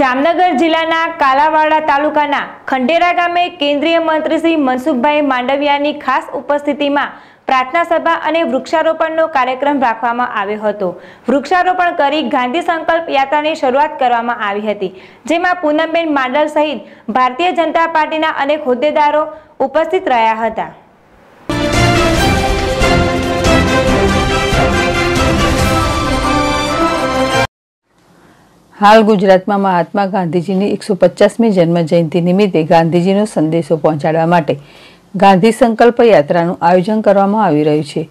જામનગર જિલ્લાના કાલાવાડા તાલુકાના ખંડેરા ગામે કેન્દ્રીય મંત્રી શ્રી મનસુખભાઈ માંડવિયાની ખાસ ઉપસ્થિતિમાં પ્રાર્થના સભા અને વૃક્ષારોપણનો કાર્યક્રમ રાખવામાં આવ્યો હતો વૃક્ષારોપણ કરી ગાંધી સંકલ્પ યાત્રાની શરૂઆત કરવામાં આવી હતી જેમાં પૂનમબેન માંડલ સહિત ભારતીય જનતા પાર્ટીના અનેક હોદ્દેદારો ઉપસ્થિત રહ્યા હતા હાલ ગુજરાતમાં મહાત્મા ગાંધીજીની એકસો પચાસમી જન્મજયંતિ નિમિત્તે ગાંધીજીનો સંદેશો પહોંચાડવા માટે ગાંધી સંકલ્પ યાત્રાનું આયોજન કરવામાં આવી રહ્યું છે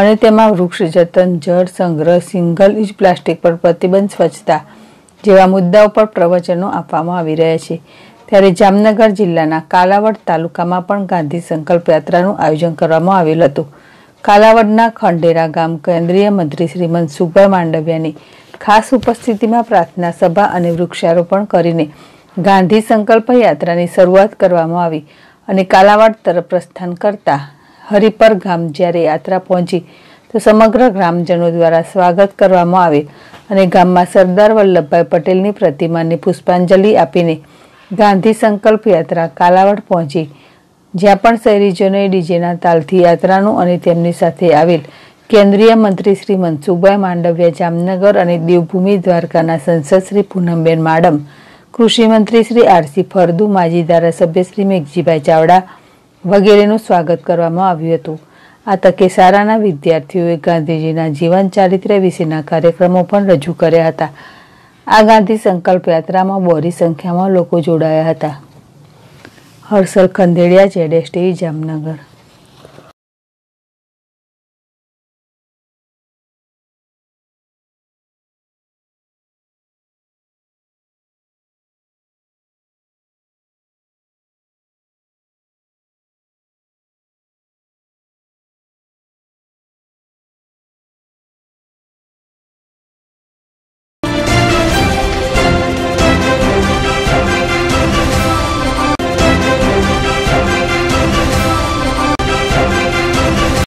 અને તેમાં વૃક્ષ જતન જળ સંગ્રહ સિંગલ યુઝ પ્લાસ્ટિક પર પ્રતિબંધ સ્વચ્છતા જેવા મુદ્દાઓ પર પ્રવચનો આપવામાં આવી રહ્યા છે ત્યારે જામનગર જિલ્લાના કાલાવડ તાલુકામાં પણ ગાંધી સંકલ્પ યાત્રાનું આયોજન કરવામાં આવેલ હતું કાલાવડના ખંડેરા ગામ કેન્દ્રીય મંત્રી શ્રી મનસુખભાઈ માંડવિયાની ખાસ ઉપસ્થિતિમાં પ્રાર્થના સભા અને વૃક્ષારોપણ કરીને ગાંધી સંકલ્પ યાત્રાની શરૂઆત કરવામાં આવી અને કાલાવાડ તરફ પ્રસ્થાન કરતા હરિપર ગામ જ્યારે યાત્રા પહોંચી તો સમગ્ર ગ્રામજનો દ્વારા સ્વાગત કરવામાં આવે અને ગામમાં સરદાર વલ્લભભાઈ પટેલની પ્રતિમાને પુષ્પાંજલિ આપીને ગાંધી સંકલ્પ યાત્રા કાલાવડ પહોંચી જ્યાં પણ શહેરીજનોએ ડીજેના તાલથી યાત્રાનું અને તેમની સાથે આવેલ કેન્દ્રીય મંત્રી શ્રી મનસુખભાઈ માંડવિયા જામનગર અને દેવભૂમિ દ્વારકાના સંસદ શ્રી પૂનમબેન માડમ કૃષિમંત્રી શ્રી આરસી ફરદુ માજી ધારાસભ્ય શ્રી મેઘજીભાઈ ચાવડા વગેરેનું સ્વાગત કરવામાં આવ્યું હતું આ તકે સારાના વિદ્યાર્થીઓએ ગાંધીજીના જીવન ચારિત્ર્ય વિશેના કાર્યક્રમો પણ રજૂ કર્યા હતા આ ગાંધી સંકલ્પ યાત્રામાં બોરી સંખ્યામાં લોકો જોડાયા હતા હર્ષલ ખંદેડિયા જેડેશ ટીવી જામનગર